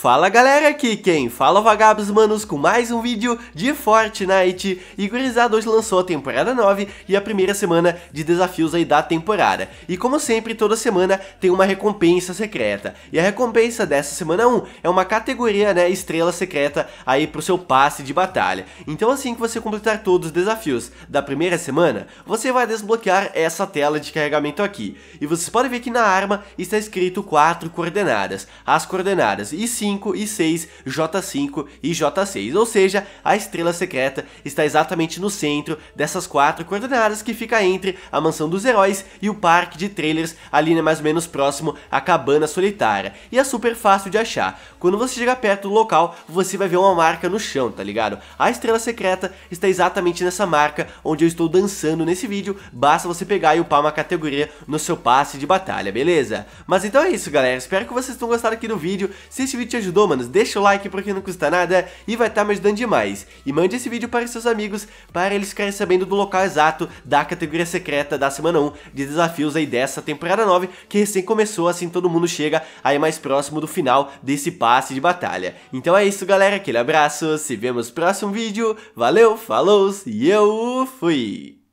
Fala galera, aqui quem fala é vagabos manos com mais um vídeo de Fortnite E gurizada, hoje lançou a temporada 9 e a primeira semana de desafios aí da temporada E como sempre, toda semana tem uma recompensa secreta E a recompensa dessa semana 1 é uma categoria, né, estrela secreta aí pro seu passe de batalha Então assim que você completar todos os desafios da primeira semana Você vai desbloquear essa tela de carregamento aqui E vocês podem ver que na arma está escrito 4 coordenadas As coordenadas, e sim 5 e 6, J5 e J6. Ou seja, a estrela secreta está exatamente no centro dessas quatro coordenadas que fica entre a mansão dos heróis e o parque de trailers, ali né, mais ou menos próximo à cabana solitária. E é super fácil de achar. Quando você chegar perto do local, você vai ver uma marca no chão, tá ligado? A estrela secreta está exatamente nessa marca onde eu estou dançando nesse vídeo, basta você pegar e upar uma categoria no seu passe de batalha, beleza? Mas então é isso, galera. Espero que vocês tenham gostado aqui do vídeo. Se esse vídeo te ajudou, manos, deixa o like porque não custa nada e vai estar tá me ajudando demais. E mande esse vídeo para seus amigos para eles ficarem sabendo do local exato da categoria secreta da semana 1 de desafios aí dessa temporada 9 que recém começou, assim todo mundo chega aí mais próximo do final desse passe de batalha. Então é isso, galera, aquele abraço, se vemos no próximo vídeo, valeu, falou e eu fui!